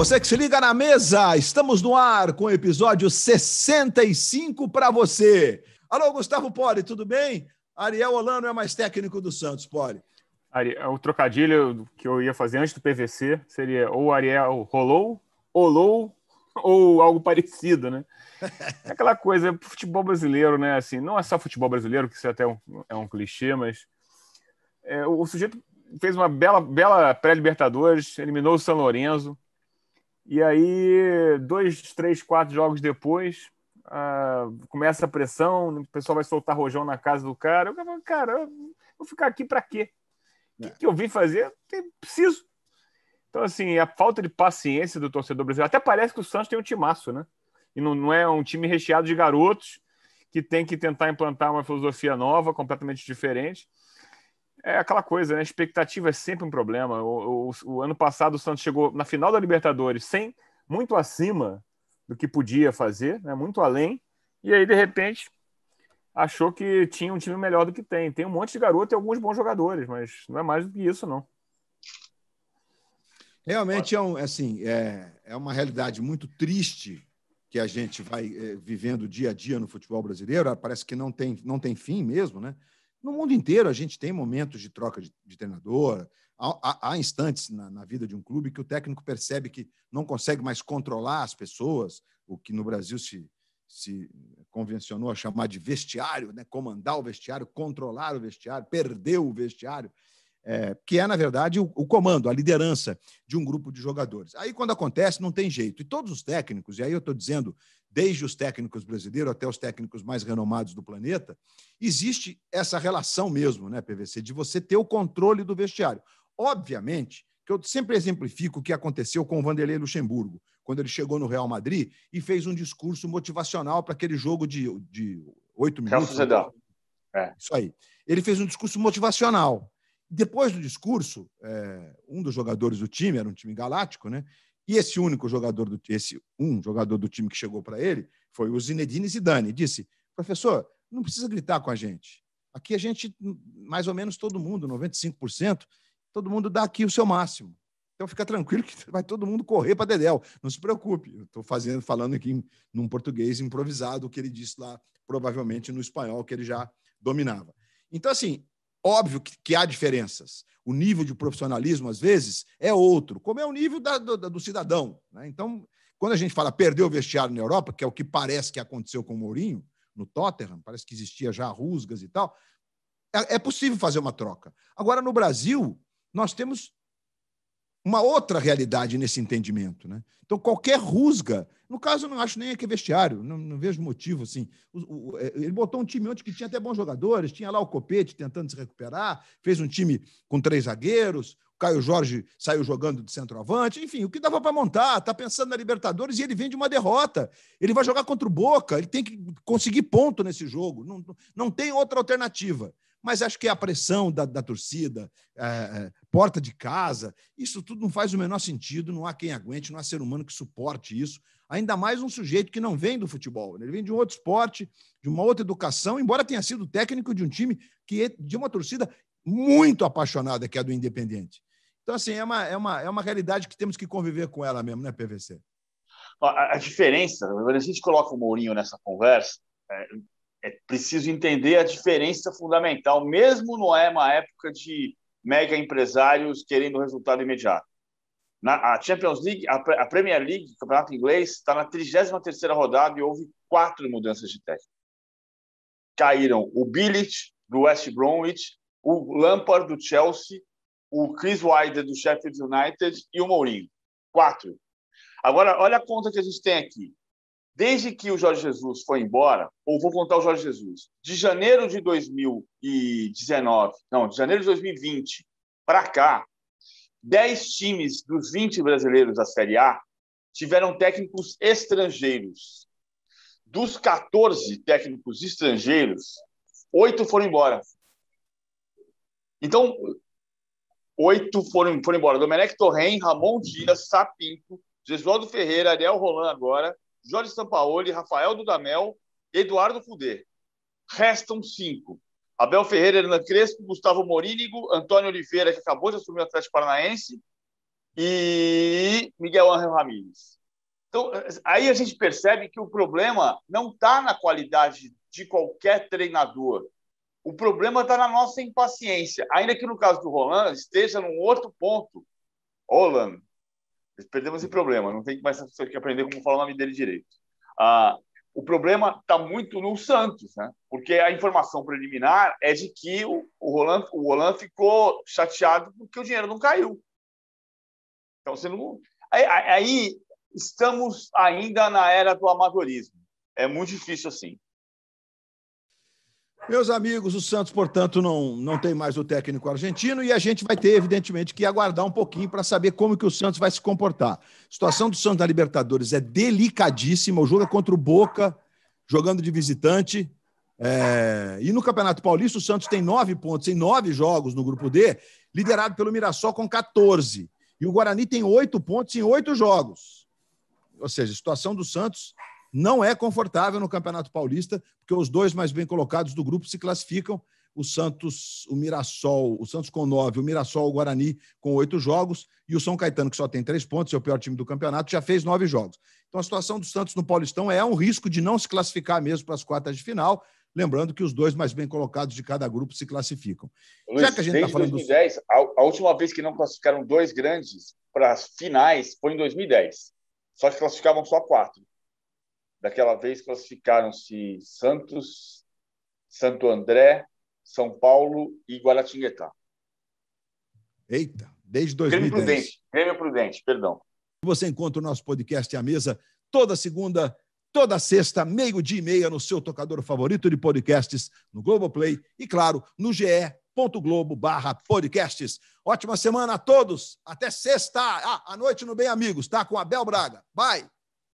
Você que se liga na mesa, estamos no ar com o episódio 65 para você. Alô, Gustavo Poli, tudo bem? Ariel Olano é mais técnico do Santos, Poli. É o trocadilho que eu ia fazer antes do PVC seria ou Ariel rolou, rolou ou algo parecido, né? É aquela coisa, é futebol brasileiro, né? Assim, não é só futebol brasileiro, que isso até é um, é um clichê, mas é, o, o, sujeito fez uma bela, bela pré-Libertadores, eliminou o São Lourenço, e aí, dois, três, quatro jogos depois, uh, começa a pressão, o pessoal vai soltar rojão na casa do cara. Eu falo, cara, eu vou ficar aqui para quê? O que, é. que, eu vim fazer? Eu preciso. Então, assim, a falta de paciência do torcedor brasileiro. Até parece que o Santos tem um timaço, né? E não, não é um time recheado de garotos que tem que tentar implantar uma filosofia nova, completamente diferente é aquela coisa, né? A expectativa é sempre um problema. O, o, o, ano passado o Santos chegou na final da Libertadores sem muito acima do que podia fazer, né? muito além, e aí de repente achou que tinha um time melhor do que tem. Tem um monte de garoto e alguns bons jogadores, mas não é mais do que isso, não. Realmente é um, assim, é, é uma realidade muito triste que a gente vai é, vivendo dia a dia no futebol brasileiro. Ah, parece que não tem, não tem fim mesmo, né? No mundo inteiro, a gente tem momentos de troca de, de treinador. Há, há, há instantes na, na, vida de um clube que o técnico percebe que não consegue mais controlar as pessoas, o que no Brasil se, se convencionou a chamar de vestiário, né? comandar o vestiário, controlar o vestiário, perder o vestiário, é, que é, na verdade, o, o comando, a liderança de um grupo de jogadores. Aí, quando acontece, não tem jeito. E todos os técnicos, e aí eu estou dizendo desde os técnicos brasileiros até os técnicos mais renomados do planeta, existe essa relação mesmo, né, PVC, de você ter o controle do vestiário. Obviamente que eu sempre exemplifico o que aconteceu com o Vanderlei Luxemburgo, quando ele chegou no Real Madrid e fez um discurso motivacional para aquele jogo de oito minutos. É. Isso aí. Ele fez um discurso motivacional. Depois do discurso, é, um dos jogadores do time, era um time galáctico, né? E esse único jogador, do, esse um jogador do time que chegou para ele foi o Zinedine Zidane. Disse, professor, não precisa gritar com a gente. Aqui a gente, mais ou menos todo mundo, 95%, todo mundo dá aqui o seu máximo. Então fica tranquilo que vai todo mundo correr para Dedéu. Não se preocupe. Estou fazendo, falando aqui em, num português improvisado o que ele disse lá, provavelmente no espanhol que ele já dominava. Então assim, Óbvio que, que há diferenças. O nível de profissionalismo, às vezes, é outro, como é o nível da, do, do, cidadão. Né? Então, quando a gente fala perder o vestiário na Europa, que é o que parece que aconteceu com o Mourinho, no Tottenham, parece que existia já rusgas e tal, é, é possível fazer uma troca. Agora, no Brasil, nós temos uma outra realidade nesse entendimento. Né? Então, qualquer rusga no caso, eu não acho nem que é vestiário, não, não vejo motivo, assim. O, o, é, ele botou um time ontem que tinha até bons jogadores, tinha lá o Copete tentando se recuperar, fez um time com três zagueiros, o Caio Jorge saiu jogando de centroavante, enfim, o que dava para montar, está pensando na Libertadores e ele vem de uma derrota. Ele vai jogar contra o Boca, ele tem que conseguir ponto nesse jogo, não, não tem outra alternativa. Mas acho que a pressão da, da torcida, é, é, porta de casa, isso tudo não faz o menor sentido, não há quem aguente, não há ser humano que suporte isso. Ainda mais um sujeito que não vem do futebol, né? ele vem de um outro esporte, de uma outra educação, embora tenha sido técnico de um time que é de uma torcida muito apaixonada, que é a do Independente. Então, assim, é uma, é uma, é uma realidade que temos que conviver com ela mesmo, né, PVC? A, a diferença, se a gente coloca o Mourinho nessa conversa, é, é preciso entender a diferença fundamental, mesmo não é uma época de mega empresários querendo resultado imediato. Na, a Champions League, a, a Premier League, o campeonato inglês, está na 33ª rodada e houve quatro mudanças de técnico. Caíram o Billich, do West Bromwich, o Lampard, do Chelsea, o Chris Wilder, do Sheffield United e o Mourinho. Quatro. Agora, olha a conta que a gente tem aqui. Desde que o Jorge Jesus foi embora, ou vou contar o Jorge Jesus, de janeiro de 2019, não, de janeiro de 2020 para cá, 10 times dos 20 brasileiros da Série A tiveram técnicos estrangeiros. Dos 14 técnicos estrangeiros, oito foram embora. Então, oito foram, foram embora. Domenech Torren, Ramon Dias, Sapinto, Jesualdo Ferreira, Ariel Roland agora, Jorge Sampaoli, Rafael Dudamel, Eduardo Cudê. Restam cinco. Abel Ferreira, Hernan Crespo, Gustavo Morínigo, Antônio Oliveira, que acabou de assumir o Atlético Paranaense, e Miguel Ángel Ramírez. Então, aí a gente percebe que o problema não está na qualidade de qualquer treinador. O problema está na nossa impaciência. Ainda que no caso do Roland esteja num outro ponto. Roland, Perdemos esse problema, não tem mais que aprender como falar o nome dele direito. Ah, o problema está muito no Santos, né? porque a informação preliminar é de que o, o, Roland, o Roland ficou chateado porque o dinheiro não caiu. Então, você não... aí, aí estamos ainda na era do amadorismo. É muito difícil assim. Meus amigos, o Santos, portanto, não, não tem mais o técnico argentino e a gente vai ter, evidentemente, que aguardar um pouquinho para saber como que o Santos vai se comportar. A situação do Santos na Libertadores é delicadíssima. O jogo é contra o Boca, jogando de visitante. É... E no Campeonato Paulista, o Santos tem nove pontos em nove jogos no Grupo D, liderado pelo Mirassol com 14. E o Guarani tem oito pontos em oito jogos. Ou seja, a situação do Santos não é confortável no Campeonato Paulista, porque os dois mais bem colocados do grupo se classificam. O Santos, o Mirassol, o Santos com nove, o Mirassol, o Guarani com oito jogos, e o São Caetano, que só tem três pontos, é o pior time do campeonato, já fez nove jogos. Então a situação do Santos no Paulistão é um risco de não se classificar mesmo para as quartas de final. Lembrando que os dois mais bem colocados de cada grupo se classificam. Luiz, Já que a gente tá desde tá falando 2010, do... a, a última vez que não classificaram dois grandes para as finais foi em 2010. Só que classificavam só quatro. Daquela vez classificaram-se Santos, Santo André, São Paulo e Guaratinguetá. Eita, desde 2010. Grêmio Prudente, Grêmio Prudente, perdão. Você encontra o nosso podcast à mesa toda segunda, toda sexta, meio-dia e meia, no seu tocador favorito de podcasts, no Globoplay e, claro, no GE globo barra podcasts. Ótima semana a todos. Até sexta. Ah, à noite no Bem Amigos, tá? Com Abel Braga. Bye.